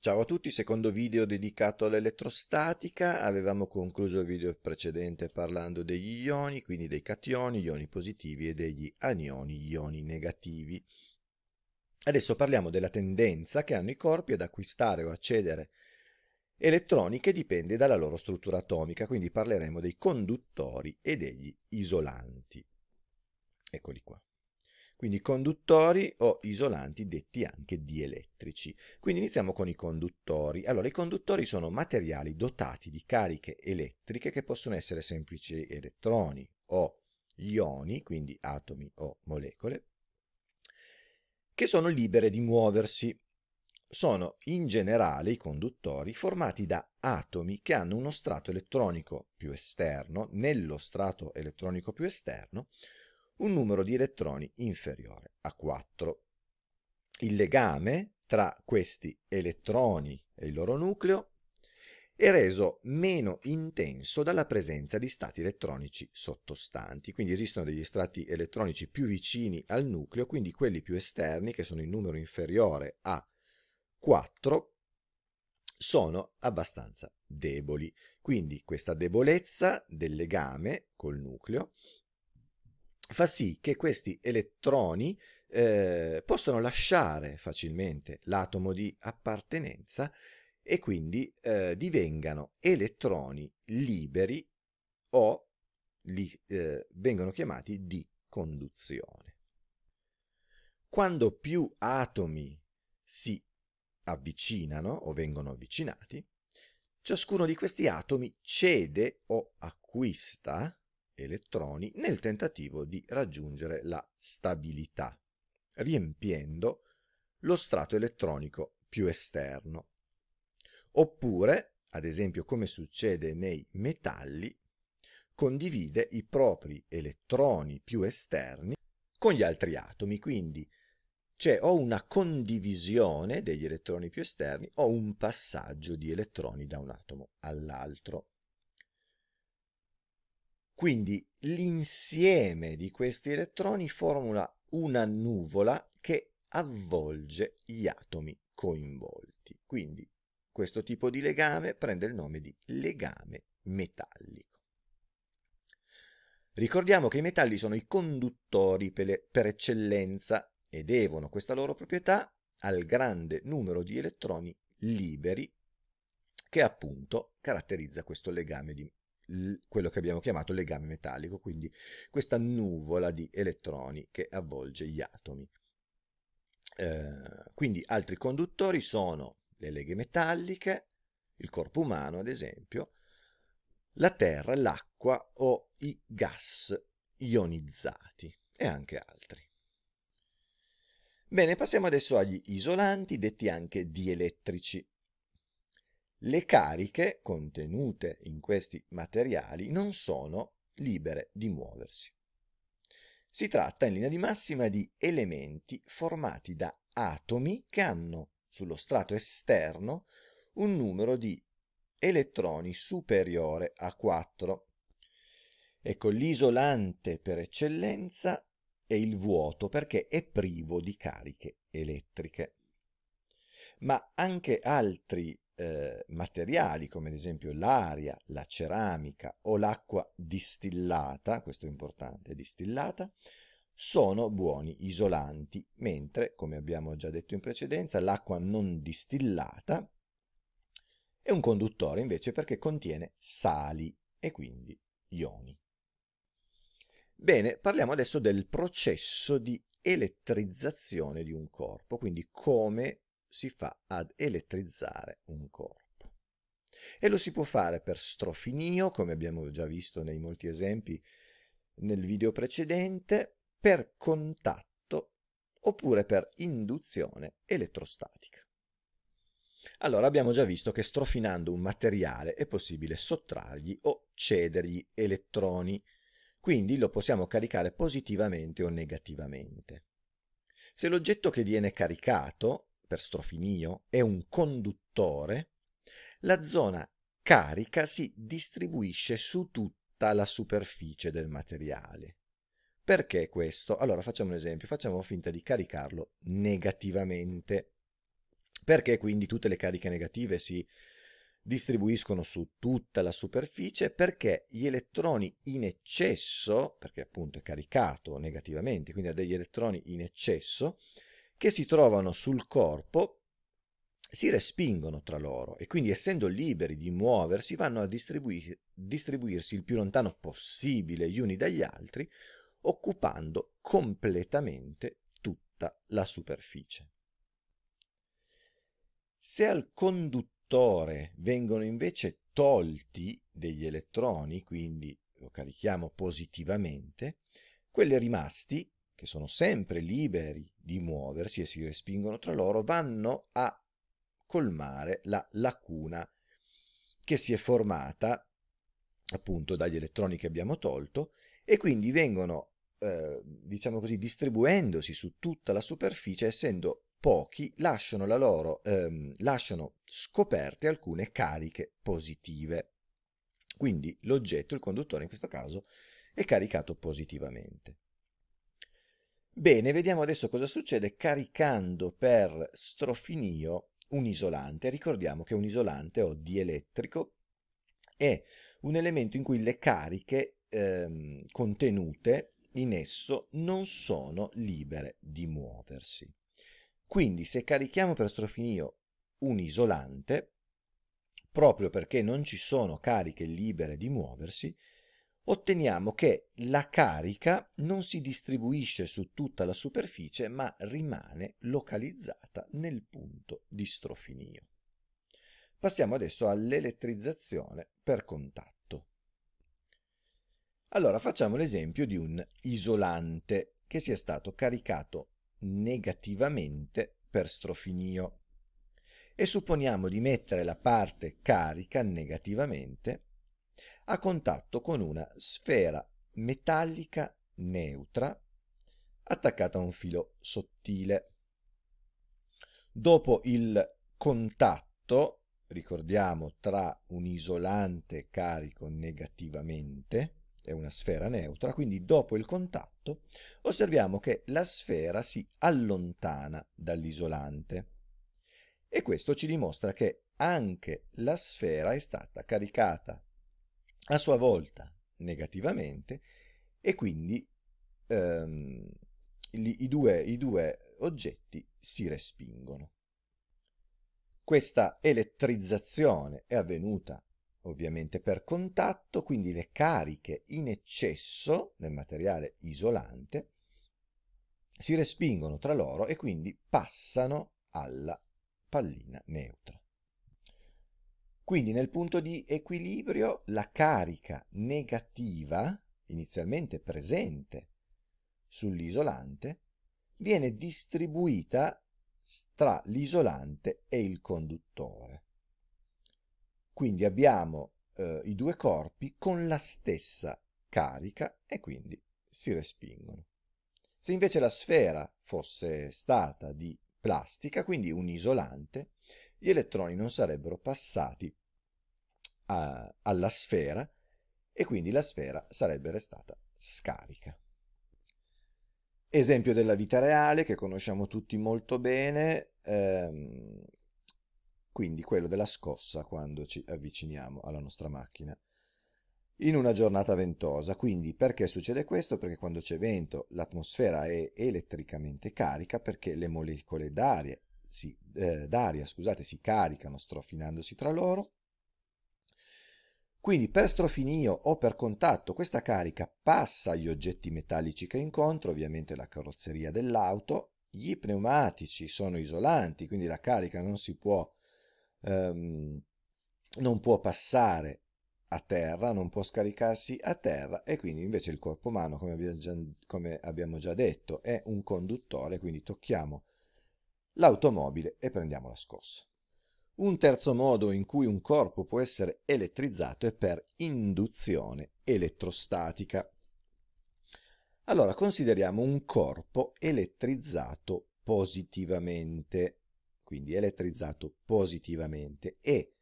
Ciao a tutti, secondo video dedicato all'elettrostatica, avevamo concluso il video precedente parlando degli ioni, quindi dei cationi, ioni positivi e degli anioni, ioni negativi. Adesso parliamo della tendenza che hanno i corpi ad acquistare o accedere elettroni che dipende dalla loro struttura atomica, quindi parleremo dei conduttori e degli isolanti. Eccoli qua quindi conduttori o isolanti detti anche dielettrici. Quindi iniziamo con i conduttori. Allora, i conduttori sono materiali dotati di cariche elettriche che possono essere semplici elettroni o ioni, quindi atomi o molecole, che sono libere di muoversi. Sono in generale i conduttori formati da atomi che hanno uno strato elettronico più esterno, nello strato elettronico più esterno, un numero di elettroni inferiore a 4. Il legame tra questi elettroni e il loro nucleo è reso meno intenso dalla presenza di stati elettronici sottostanti, quindi esistono degli strati elettronici più vicini al nucleo, quindi quelli più esterni, che sono in numero inferiore a 4, sono abbastanza deboli. Quindi questa debolezza del legame col nucleo fa sì che questi elettroni eh, possano lasciare facilmente l'atomo di appartenenza e quindi eh, divengano elettroni liberi o li, eh, vengono chiamati di conduzione. Quando più atomi si avvicinano o vengono avvicinati, ciascuno di questi atomi cede o acquista elettroni nel tentativo di raggiungere la stabilità, riempiendo lo strato elettronico più esterno. Oppure, ad esempio come succede nei metalli, condivide i propri elettroni più esterni con gli altri atomi, quindi c'è o una condivisione degli elettroni più esterni o un passaggio di elettroni da un atomo all'altro. Quindi l'insieme di questi elettroni formula una nuvola che avvolge gli atomi coinvolti. Quindi questo tipo di legame prende il nome di legame metallico. Ricordiamo che i metalli sono i conduttori per, le, per, eccellenza e devono questa loro proprietà al grande numero di elettroni liberi che appunto caratterizza questo legame di, quello che abbiamo chiamato legame metallico, quindi questa nuvola di elettroni che avvolge gli atomi. Eh, quindi altri conduttori sono le leghe metalliche, il corpo umano ad esempio, la terra, l'acqua o i gas ionizzati e anche altri. Bene, passiamo adesso agli isolanti, detti anche dielettrici. Le cariche contenute in questi materiali non sono libere di muoversi. Si tratta in linea di massima di elementi formati da atomi che hanno sullo strato esterno un numero di elettroni superiore a 4. Ecco, l'isolante per eccellenza è il vuoto perché è privo di cariche elettriche. Ma anche altri eh, materiali come ad esempio l'aria, la ceramica o l'acqua distillata, questo è importante, distillata, sono buoni isolanti, mentre, come abbiamo già detto in precedenza, l'acqua non distillata è un conduttore invece perché contiene sali e quindi ioni. Bene, parliamo adesso del processo di elettrizzazione di un corpo, quindi come si fa ad elettrizzare un corpo. E lo si può fare per strofinio, come abbiamo già visto nei molti esempi nel video precedente, per contatto oppure per induzione elettrostatica. Allora abbiamo già visto che strofinando un materiale è possibile sottrargli o cedergli elettroni, quindi lo possiamo caricare positivamente o negativamente. Se l'oggetto che viene caricato per strofinio è un conduttore, la zona carica si distribuisce su tutta la superficie del materiale. Perché questo? Allora facciamo un esempio, facciamo finta di caricarlo negativamente. Perché quindi tutte le cariche negative si distribuiscono su tutta la superficie? Perché gli elettroni in eccesso, perché appunto è caricato negativamente, quindi ha degli elettroni in eccesso, che si trovano sul corpo si respingono tra loro e quindi essendo liberi di muoversi vanno a distribuir, distribuirsi il più lontano possibile gli uni dagli altri, occupando completamente tutta la superficie. Se al conduttore vengono invece tolti degli elettroni, quindi lo carichiamo positivamente, quelli rimasti che sono sempre liberi di muoversi e si respingono tra loro, vanno a colmare la lacuna che si è formata appunto dagli elettroni che abbiamo tolto e quindi vengono, eh, diciamo così, distribuendosi su tutta la superficie, essendo pochi, lasciano, la loro, ehm, lasciano scoperte alcune cariche positive. Quindi l'oggetto, il conduttore in questo caso, è caricato positivamente. Bene, vediamo adesso cosa succede caricando per strofinio un isolante. Ricordiamo che un isolante o dielettrico è un elemento in cui le cariche ehm, contenute in esso non sono libere di muoversi. Quindi se carichiamo per strofinio un isolante, proprio perché non ci sono cariche libere di muoversi, otteniamo che la carica non si distribuisce su tutta la superficie ma rimane localizzata nel punto di strofinio. Passiamo adesso all'elettrizzazione per contatto. Allora facciamo l'esempio di un isolante che sia stato caricato negativamente per strofinio e supponiamo di mettere la parte carica negativamente a contatto con una sfera metallica neutra attaccata a un filo sottile. Dopo il contatto, ricordiamo tra un isolante carico negativamente e una sfera neutra, quindi dopo il contatto osserviamo che la sfera si allontana dall'isolante e questo ci dimostra che anche la sfera è stata caricata a sua volta negativamente e quindi ehm, i, i, due, i due oggetti si respingono. Questa elettrizzazione è avvenuta ovviamente per contatto, quindi le cariche in eccesso nel materiale isolante si respingono tra loro e quindi passano alla pallina neutra. Quindi nel punto di equilibrio la carica negativa, inizialmente presente sull'isolante, viene distribuita tra l'isolante e il conduttore. Quindi abbiamo eh, i due corpi con la stessa carica e quindi si respingono. Se invece la sfera fosse stata di plastica, quindi un isolante, gli elettroni non sarebbero passati a, alla sfera e quindi la sfera sarebbe restata scarica. Esempio della vita reale che conosciamo tutti molto bene, ehm, quindi quello della scossa quando ci avviciniamo alla nostra macchina in una giornata ventosa. Quindi perché succede questo? Perché quando c'è vento l'atmosfera è elettricamente carica perché le molecole d'aria si, eh, d'aria scusate, si caricano strofinandosi tra loro. Quindi per strofinio o per contatto questa carica passa agli oggetti metallici che incontro, ovviamente la carrozzeria dell'auto, gli pneumatici sono isolanti, quindi la carica non si può, ehm, non può passare a terra, non può scaricarsi a terra e quindi invece il corpo umano, come abbiamo già, come abbiamo già detto, è un conduttore, quindi tocchiamo l'automobile e prendiamo la scossa. Un terzo modo in cui un corpo può essere elettrizzato è per induzione elettrostatica. Allora, consideriamo un corpo elettrizzato positivamente, quindi elettrizzato positivamente, e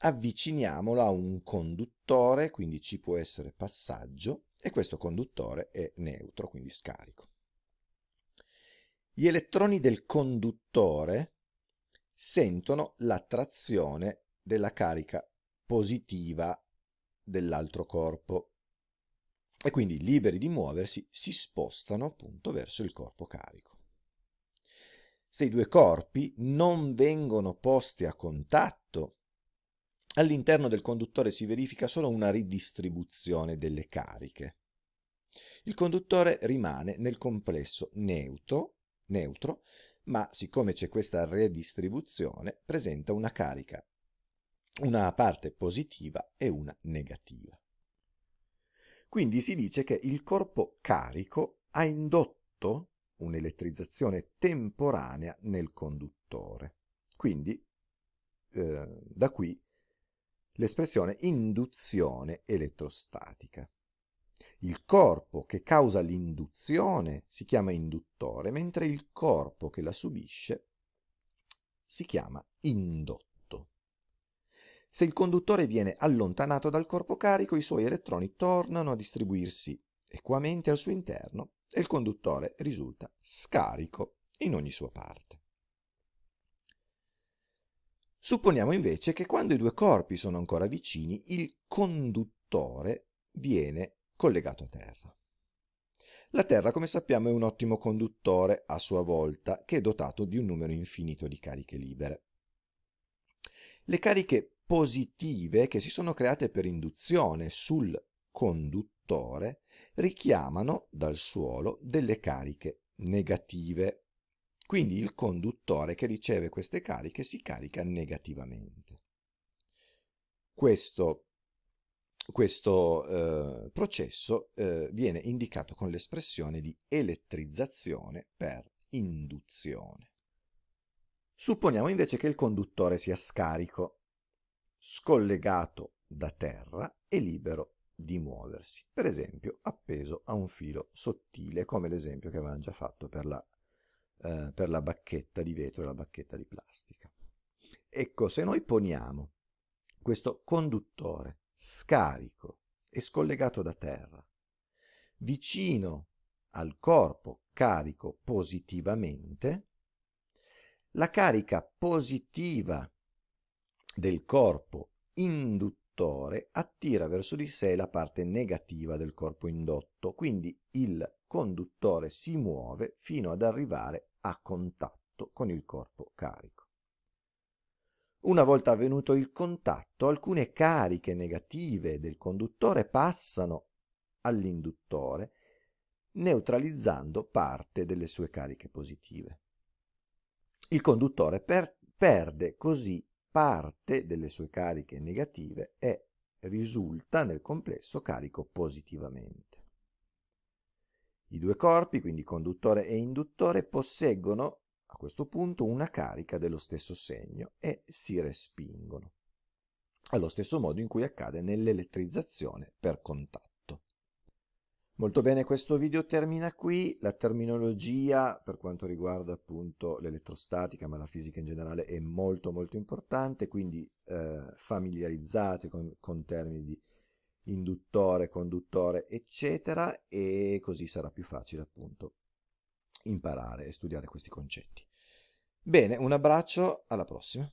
avviciniamolo a un conduttore, quindi ci può essere passaggio, e questo conduttore è neutro, quindi scarico gli elettroni del conduttore sentono l'attrazione della carica positiva dell'altro corpo e quindi liberi di muoversi si spostano appunto verso il corpo carico. Se i due corpi non vengono posti a contatto, all'interno del conduttore si verifica solo una ridistribuzione delle cariche. Il conduttore rimane nel complesso neutro neutro, ma siccome c'è questa redistribuzione presenta una carica, una parte positiva e una negativa. Quindi si dice che il corpo carico ha indotto un'elettrizzazione temporanea nel conduttore. Quindi eh, da qui l'espressione induzione elettrostatica. Il corpo che causa l'induzione si chiama induttore, mentre il corpo che la subisce si chiama indotto. Se il conduttore viene allontanato dal corpo carico, i suoi elettroni tornano a distribuirsi equamente al suo interno e il conduttore risulta scarico in ogni sua parte. Supponiamo invece che quando i due corpi sono ancora vicini, il conduttore viene collegato a terra. La Terra, come sappiamo, è un ottimo conduttore a sua volta, che è dotato di un numero infinito di cariche libere. Le cariche positive che si sono create per induzione sul conduttore richiamano dal suolo delle cariche negative. Quindi il conduttore che riceve queste cariche si carica negativamente. Questo questo eh, processo eh, viene indicato con l'espressione di elettrizzazione per induzione. Supponiamo invece che il conduttore sia scarico, scollegato da terra e libero di muoversi, per esempio appeso a un filo sottile, come l'esempio che avevamo già fatto per la, eh, per la bacchetta di vetro e la bacchetta di plastica. Ecco, se noi poniamo questo conduttore scarico e scollegato da terra, vicino al corpo carico positivamente, la carica positiva del corpo induttore attira verso di sé la parte negativa del corpo indotto, quindi il conduttore si muove fino ad arrivare a contatto con il corpo carico. Una volta avvenuto il contatto, alcune cariche negative del conduttore passano all'induttore, neutralizzando parte delle sue cariche positive. Il conduttore per perde così parte delle sue cariche negative e risulta nel complesso carico positivamente. I due corpi, quindi conduttore e induttore, posseggono a questo punto una carica dello stesso segno e si respingono, allo stesso modo in cui accade nell'elettrizzazione per contatto. Molto bene, questo video termina qui, la terminologia per quanto riguarda appunto l'elettrostatica ma la fisica in generale è molto molto importante, quindi eh, familiarizzate con, con termini di induttore, conduttore eccetera e così sarà più facile appunto imparare e studiare questi concetti. Bene, un abbraccio, alla prossima.